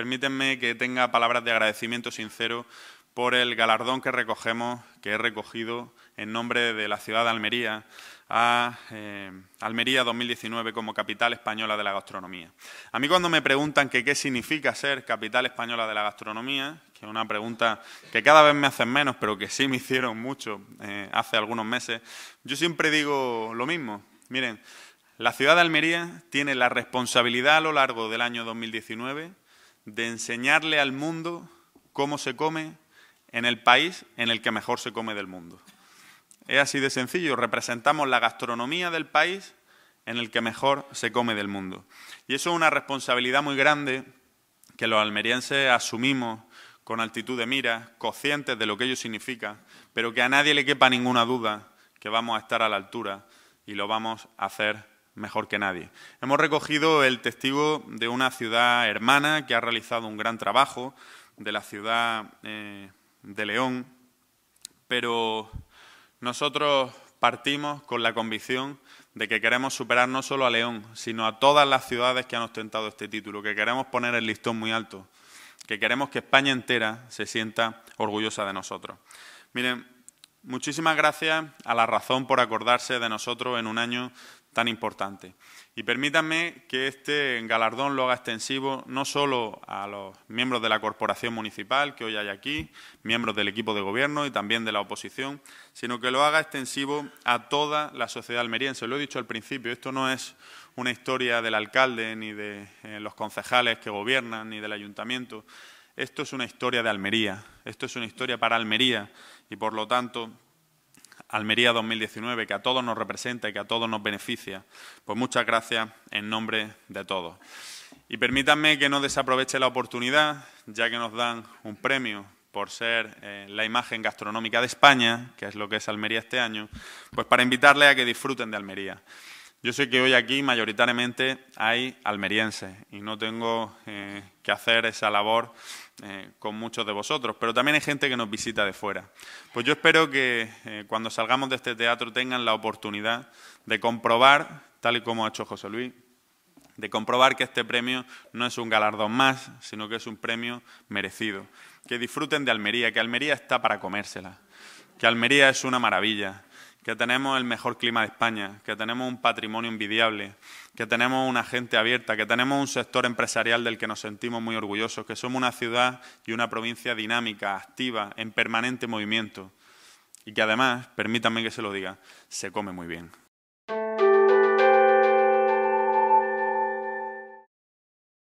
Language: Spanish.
Permítanme que tenga palabras de agradecimiento sincero por el galardón que recogemos, que he recogido en nombre de la ciudad de Almería a eh, Almería 2019 como capital española de la gastronomía. A mí cuando me preguntan qué significa ser capital española de la gastronomía, que es una pregunta que cada vez me hacen menos, pero que sí me hicieron mucho eh, hace algunos meses, yo siempre digo lo mismo. Miren, la ciudad de Almería tiene la responsabilidad a lo largo del año 2019 de enseñarle al mundo cómo se come en el país en el que mejor se come del mundo. Es así de sencillo, representamos la gastronomía del país en el que mejor se come del mundo. Y eso es una responsabilidad muy grande que los almerienses asumimos con altitud de mira, conscientes de lo que ello significa, pero que a nadie le quepa ninguna duda que vamos a estar a la altura y lo vamos a hacer mejor que nadie. Hemos recogido el testigo de una ciudad hermana que ha realizado un gran trabajo, de la ciudad eh, de León, pero nosotros partimos con la convicción de que queremos superar no solo a León, sino a todas las ciudades que han ostentado este título, que queremos poner el listón muy alto, que queremos que España entera se sienta orgullosa de nosotros. Miren, Muchísimas gracias a La Razón por acordarse de nosotros en un año tan importante. Y permítanme que este galardón lo haga extensivo no solo a los miembros de la Corporación Municipal que hoy hay aquí, miembros del equipo de gobierno y también de la oposición, sino que lo haga extensivo a toda la sociedad almeriense. Lo he dicho al principio, esto no es una historia del alcalde ni de eh, los concejales que gobiernan ni del ayuntamiento esto es una historia de Almería, esto es una historia para Almería y por lo tanto Almería 2019, que a todos nos representa y que a todos nos beneficia. Pues muchas gracias en nombre de todos. Y permítanme que no desaproveche la oportunidad, ya que nos dan un premio por ser eh, la imagen gastronómica de España, que es lo que es Almería este año, pues para invitarles a que disfruten de Almería. Yo sé que hoy aquí mayoritariamente hay almerienses y no tengo eh, que hacer esa labor eh, con muchos de vosotros, pero también hay gente que nos visita de fuera. Pues yo espero que eh, cuando salgamos de este teatro tengan la oportunidad de comprobar, tal y como ha hecho José Luis, de comprobar que este premio no es un galardón más, sino que es un premio merecido. Que disfruten de Almería, que Almería está para comérsela, que Almería es una maravilla, que tenemos el mejor clima de España, que tenemos un patrimonio envidiable, que tenemos una gente abierta, que tenemos un sector empresarial del que nos sentimos muy orgullosos, que somos una ciudad y una provincia dinámica, activa, en permanente movimiento y que además, permítanme que se lo diga, se come muy bien.